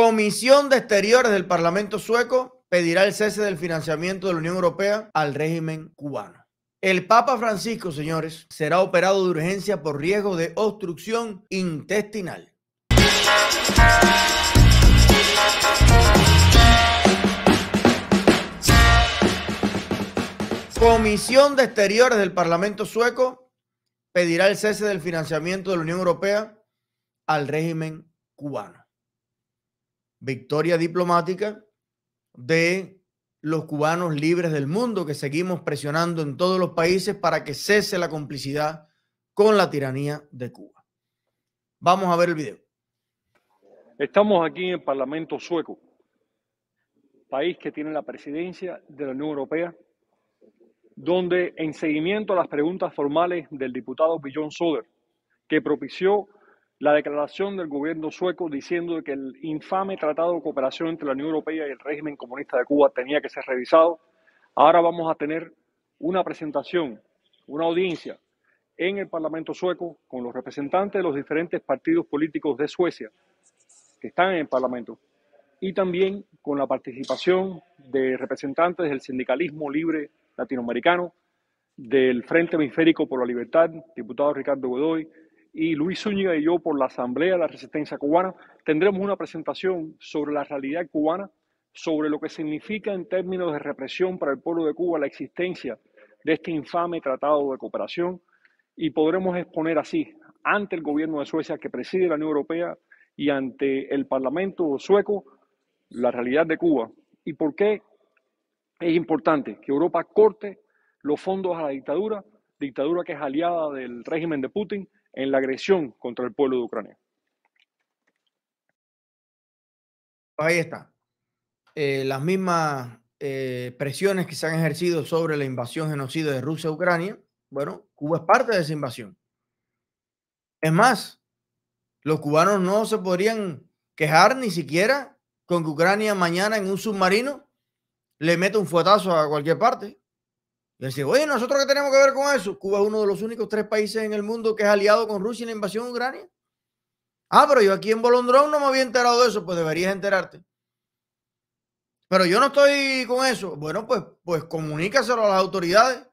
Comisión de Exteriores del Parlamento Sueco pedirá el cese del financiamiento de la Unión Europea al régimen cubano. El Papa Francisco, señores, será operado de urgencia por riesgo de obstrucción intestinal. Comisión de Exteriores del Parlamento Sueco pedirá el cese del financiamiento de la Unión Europea al régimen cubano victoria diplomática de los cubanos libres del mundo que seguimos presionando en todos los países para que cese la complicidad con la tiranía de Cuba. Vamos a ver el video. Estamos aquí en el Parlamento sueco, país que tiene la presidencia de la Unión Europea, donde en seguimiento a las preguntas formales del diputado Billon Soder, que propició la declaración del gobierno sueco diciendo que el infame tratado de cooperación entre la Unión Europea y el régimen comunista de Cuba tenía que ser revisado. Ahora vamos a tener una presentación, una audiencia en el Parlamento sueco con los representantes de los diferentes partidos políticos de Suecia que están en el Parlamento y también con la participación de representantes del sindicalismo libre latinoamericano, del Frente Hemisférico por la Libertad, diputado Ricardo Godoy, y Luis Zúñiga y yo por la Asamblea de la Resistencia Cubana tendremos una presentación sobre la realidad cubana, sobre lo que significa en términos de represión para el pueblo de Cuba la existencia de este infame tratado de cooperación y podremos exponer así ante el gobierno de Suecia que preside la Unión Europea y ante el Parlamento sueco la realidad de Cuba y por qué es importante que Europa corte los fondos a la dictadura, dictadura que es aliada del régimen de Putin en la agresión contra el pueblo de Ucrania. Ahí está. Eh, las mismas eh, presiones que se han ejercido sobre la invasión genocida de Rusia a Ucrania, bueno, Cuba es parte de esa invasión. Es más, los cubanos no se podrían quejar ni siquiera con que Ucrania mañana en un submarino le meta un fuetazo a cualquier parte. Y decir, oye, ¿nosotros qué tenemos que ver con eso? Cuba es uno de los únicos tres países en el mundo que es aliado con Rusia en la invasión a Ucrania. Ah, pero yo aquí en Bolondrón no me había enterado de eso. Pues deberías enterarte. Pero yo no estoy con eso. Bueno, pues, pues comunícaselo a las autoridades,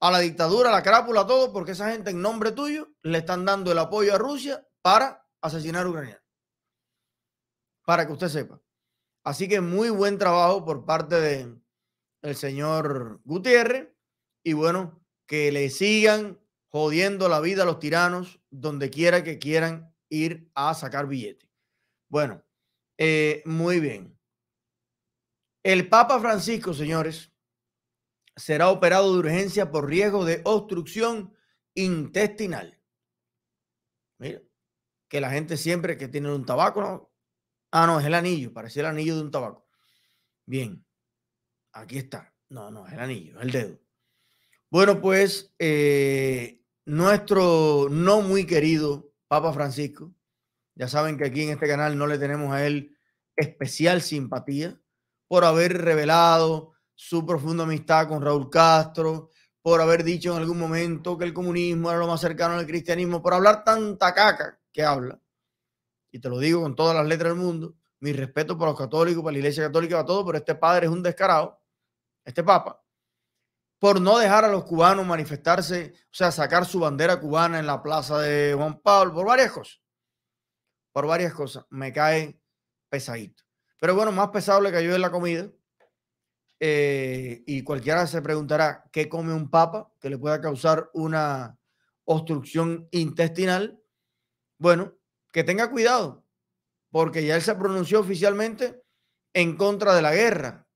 a la dictadura, a la crápula, a todo, porque esa gente en nombre tuyo le están dando el apoyo a Rusia para asesinar a Ucrania. Para que usted sepa. Así que muy buen trabajo por parte de, el señor Gutiérrez y bueno, que le sigan jodiendo la vida a los tiranos donde quiera que quieran ir a sacar billete Bueno, eh, muy bien. El Papa Francisco, señores, será operado de urgencia por riesgo de obstrucción intestinal. Mira, que la gente siempre que tiene un tabaco, ¿no? Ah, no, es el anillo, parecía el anillo de un tabaco. Bien. Aquí está. No, no, es el anillo, es el dedo. Bueno, pues eh, nuestro no muy querido Papa Francisco, ya saben que aquí en este canal no le tenemos a él especial simpatía por haber revelado su profunda amistad con Raúl Castro, por haber dicho en algún momento que el comunismo era lo más cercano al cristianismo, por hablar tanta caca que habla. Y te lo digo con todas las letras del mundo, mi respeto para los católicos, para la iglesia católica, para todo, pero este padre es un descarado este Papa, por no dejar a los cubanos manifestarse, o sea, sacar su bandera cubana en la plaza de Juan Pablo, por varias cosas. Por varias cosas. Me cae pesadito. Pero bueno, más pesado le cayó en la comida. Eh, y cualquiera se preguntará qué come un papa que le pueda causar una obstrucción intestinal. Bueno, que tenga cuidado, porque ya él se pronunció oficialmente en contra de la guerra,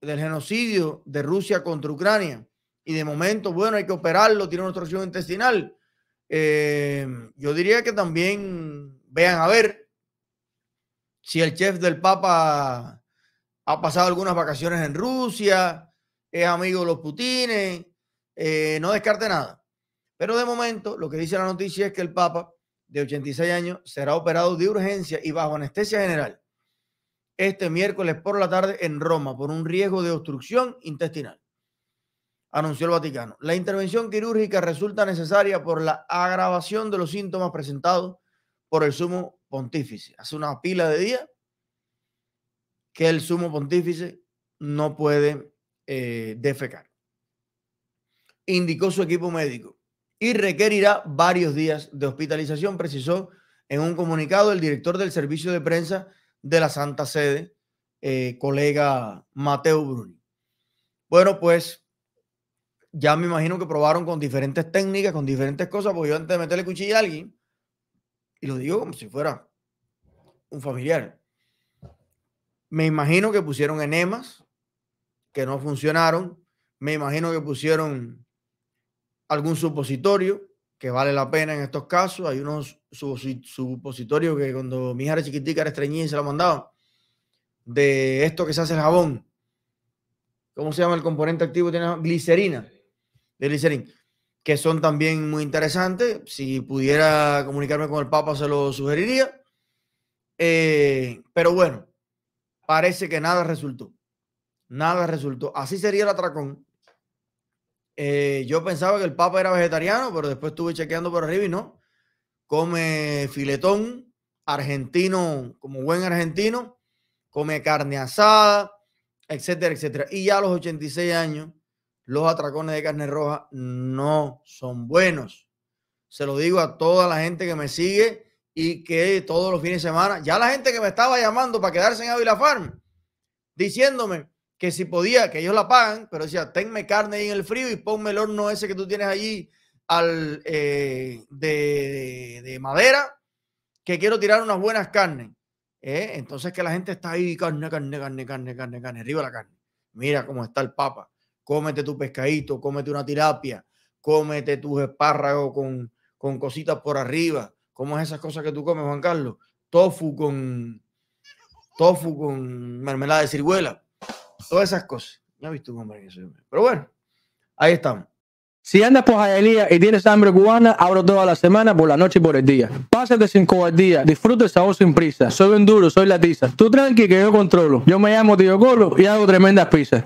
del genocidio de Rusia contra Ucrania. Y de momento, bueno, hay que operarlo, tiene una obstrucción intestinal. Eh, yo diría que también vean a ver si el chef del Papa ha pasado algunas vacaciones en Rusia, es amigo de los Putines, eh, no descarte nada. Pero de momento, lo que dice la noticia es que el Papa de 86 años será operado de urgencia y bajo anestesia general este miércoles por la tarde en Roma por un riesgo de obstrucción intestinal, anunció el Vaticano. La intervención quirúrgica resulta necesaria por la agravación de los síntomas presentados por el sumo pontífice. Hace una pila de días que el sumo pontífice no puede eh, defecar. Indicó su equipo médico y requerirá varios días de hospitalización, precisó en un comunicado el director del servicio de prensa de la Santa Sede, eh, colega Mateo Bruni. Bueno, pues ya me imagino que probaron con diferentes técnicas, con diferentes cosas, porque yo antes de meterle cuchilla a alguien, y lo digo como si fuera un familiar, me imagino que pusieron enemas que no funcionaron, me imagino que pusieron algún supositorio, que vale la pena en estos casos. Hay unos supositorios que cuando mi hija era chiquitica era estreñida y se la mandaba. De esto que se hace el jabón. ¿Cómo se llama el componente activo? Tiene glicerina. De glicerina. Que son también muy interesantes. Si pudiera comunicarme con el Papa, se lo sugeriría. Eh, pero bueno, parece que nada resultó. Nada resultó. Así sería el atracón eh, yo pensaba que el Papa era vegetariano, pero después estuve chequeando por arriba y no. Come filetón argentino, como buen argentino, come carne asada, etcétera, etcétera. Y ya a los 86 años, los atracones de carne roja no son buenos. Se lo digo a toda la gente que me sigue y que todos los fines de semana, ya la gente que me estaba llamando para quedarse en Avila Farm, diciéndome, que si podía, que ellos la pagan, pero decía, tenme carne ahí en el frío y ponme el horno ese que tú tienes allí al, eh, de, madera, que quiero tirar unas buenas carnes. Eh, entonces que la gente está ahí, carne, carne, carne, carne, carne, carne, arriba la carne. Mira cómo está el papa. Cómete tu pescadito, cómete una tilapia, cómete tus espárragos con, cositas por arriba. ¿Cómo es esas cosas que tú comes, Juan Carlos? Tofu con, tofu con mermelada de ciruela todas esas cosas. No he visto un hombre Pero bueno, ahí estamos. Si andas por Jaelía y tienes hambre cubana, abro toda la semana, por la noche y por el día. Pásate sin cobardía, disfruta el sabor sin prisa. Soy un duro, soy la tiza. Tú tranqui que yo controlo. Yo me llamo Tío Colo y hago tremendas pizzas.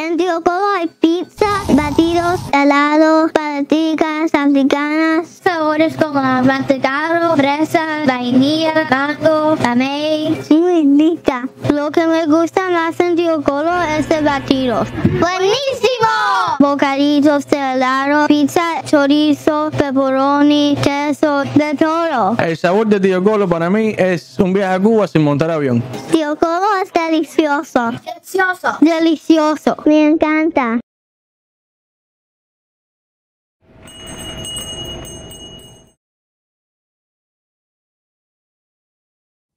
En Tío Colo hay pizza, batidos, helados, paticas, africanas sabores como mantecado, fresa, vainilla, mango, también Muy rica. Lo que me gusta más en Diocolo es el batido. ¡Buenísimo! Bocaditos de pizza, chorizo, pepperoni, queso, de todo. El sabor de Colo para mí es un viaje a Cuba sin montar avión. Colo es delicioso. Delicioso. Delicioso. Me encanta.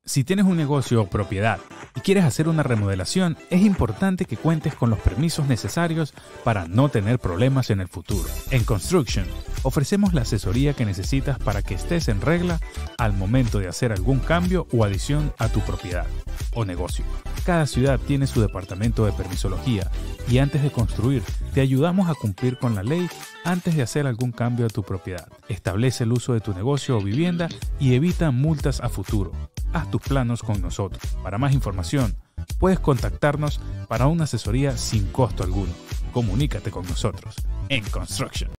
Si tienes un negocio o propiedad y quieres hacer una remodelación, es importante que cuentes con los permisos necesarios para no tener problemas en el futuro. En Construction, ofrecemos la asesoría que necesitas para que estés en regla al momento de hacer algún cambio o adición a tu propiedad o negocio. Cada ciudad tiene su departamento de permisología y antes de construir, te ayudamos a cumplir con la ley antes de hacer algún cambio a tu propiedad. Establece el uso de tu negocio o vivienda y evita multas a futuro haz tus planos con nosotros. Para más información, puedes contactarnos para una asesoría sin costo alguno. Comunícate con nosotros en Construction.